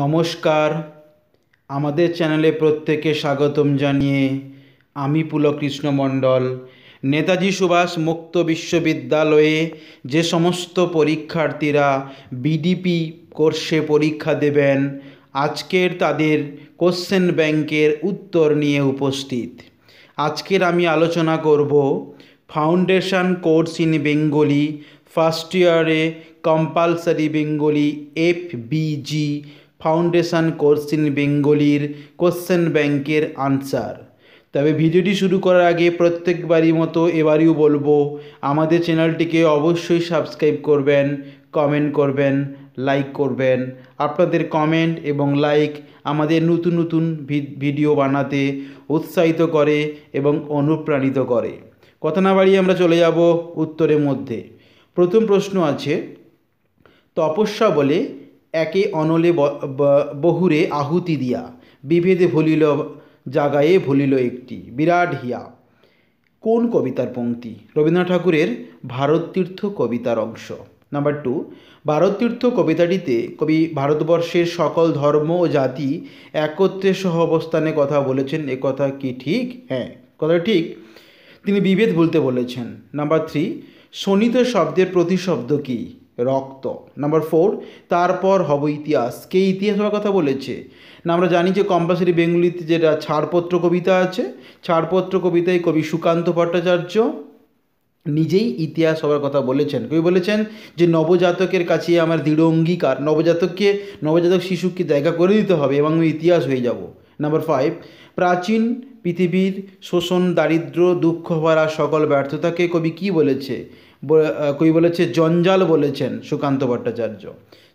নমস্কার আমাদের চ্যানেলে প্রত্যেকে স্বাগতম জানিয়ে আমি পুলকৃষ্ণ মণ্ডল নেতাজি সুভাষ মুক্ত বিশ্ববিদ্যালয়ে যে সমস্ত পরীক্ষার্থীরা বিডিপি কোর্সে পরীক্ষা দেবেন আজকের তাদের কোশ্চেন ব্যাংকের উত্তর নিয়ে উপস্থিত আজকের আমি আলোচনা করব foundation course in Bengali first ইয়ারে compulsory Bengali BG foundation course in বেঙ্গলির কোশ্চেন ব্যাংকের আনসার তবে ভিডিওটি শুরু করার আগে প্রত্যেকবারই মতো এবারেও বলবো আমাদের চ্যানেলটিকে অবশ্যই সাবস্ক্রাইব করবেন কমেন্ট করবেন লাইক করবেন আপনাদের কমেন্ট এবং লাইক আমাদের নতুন নতুন ভিডিও বানাতে উৎসাহিত করে এবং অনুপ্রাণিত করে কথা না বাড়িয়ে আমরা চলে যাব উত্তরের মধ্যে প্রথম প্রশ্ন আছে তপস্যা বলে একে অনলে বহুরে আহুতি দিয়া বিভেদে ভুলিল জাগায়ে ভুলিল একটি বিরাট হিয়া কোন কবিতার পংক্তি রবীন্দ্রনাথ ঠাকুরের ভারত তীর্থ কবিতার অংশ নাম্বার টু ভারত তীর্থ কবিতাটিতে কবি ভারতবর্ষের সকল ধর্ম ও জাতি একত্রে সহ অবস্থানে কথা বলেছেন এ কথা কি ঠিক হ্যাঁ কথা ঠিক তিনি বিভেদ ভুলতে বলেছেন নাম্বার থ্রি শনিত শব্দের প্রতিশব্দ কী রক্ত নাম্বার ফোর তারপর হব ইতিহাস কে ইতিহাস হওয়ার কথা বলেছে না আমরা জানি যে কম্পালসারি বেঙ্গলিতে যেটা ছাড়পত্র কবিতা আছে ছাড়পত্র কবিতায় কবি সুকান্ত ভট্টাচার্য নিজেই ইতিহাস হওয়ার কথা বলেছেন কবি বলেছেন যে নবজাতকের কাছে আমার দৃঢ় অঙ্গীকার নবজাতককে নবজাতক শিশুকে জায়গা করে দিতে হবে এবং আমি ইতিহাস হয়ে যাব নাম্বার ফাইভ প্রাচীন পৃথিবীর শোষণ দারিদ্র দুঃখ ভরা সকল ব্যর্থতাকে কবি কি বলেছে কবি বলেছে জঞ্জাল বলেছেন সুকান্ত ভট্টাচার্য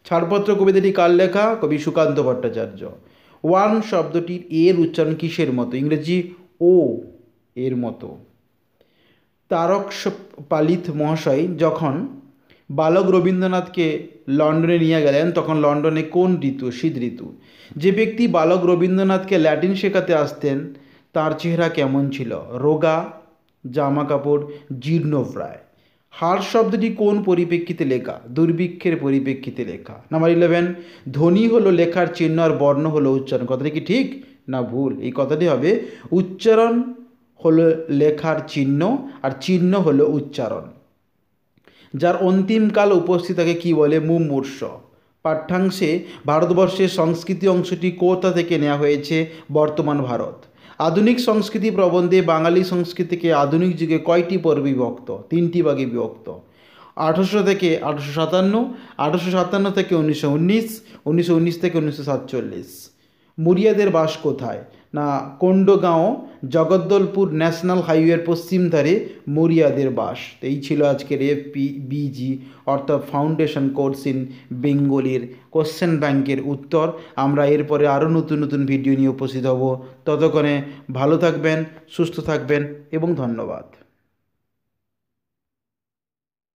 ছাড়পত্র কবিতাটি কার লেখা কবি সুকান্ত ভট্টাচার্য ওয়ান শব্দটির এর উচ্চারণ কিসের মতো ইংরেজি ও এর মতো তারক পালিত মহাশয় যখন বালক রবীন্দ্রনাথকে লন্ডনে নিয়ে গেলেন তখন লন্ডনে কোন ঋতু শীত ঋতু যে ব্যক্তি বালক রবীন্দ্রনাথকে ল্যাটিন শেখাতে আসতেন তার চেহারা কেমন ছিল রোগা জামা কাপড় জীর্ণ প্রায় হার শব্দটি কোন পরিপ্রেক্ষিতে লেখা দুর্ভিক্ষের পরিপ্রেক্ষিতে লেখা নাম্বার ইলেভেন ধ্বনি হলো লেখার চিহ্ন আর বর্ণ হলো উচ্চারণ কথাটি কি ঠিক না ভুল এই কথাটি হবে উচ্চারণ হলো লেখার চিহ্ন আর চিহ্ন হলো উচ্চারণ যার অন্তিমকাল উপস্থিত তাকে কী বলে মুমূর্ষ পাঠ্যাংশে ভারতবর্ষের সংস্কৃতি অংশটি কোথা থেকে নেওয়া হয়েছে বর্তমান ভারত আধুনিক সংস্কৃতি প্রবন্ধে বাঙালি সংস্কৃতিকে আধুনিক যুগে কয়টি পর্বে বিভক্ত তিনটি ভাগে বিভক্ত আঠেরোশো থেকে আঠেরোশো সাতান্ন আঠেরোশো সাতান্ন থেকে উনিশশো উনিশ উনিশশো উনিশ থেকে উনিশশো সাতচল্লিশ মুরিয়াদের বাস কোথায় না কোন্ডগাঁও জগদ্দলপুর ন্যাশনাল হাইওয়ের পশ্চিম ধারে মরিয়াদের বাস এই ছিল আজকের এফ পি বিজি অর্থাৎ ফাউন্ডেশন কোর্স ইন বেঙ্গলির কোশ্চেন ব্যাংকের উত্তর আমরা এরপরে আরও নতুন নতুন ভিডিও নিয়ে উপস্থিত হব ততক্ষণে ভালো থাকবেন সুস্থ থাকবেন এবং ধন্যবাদ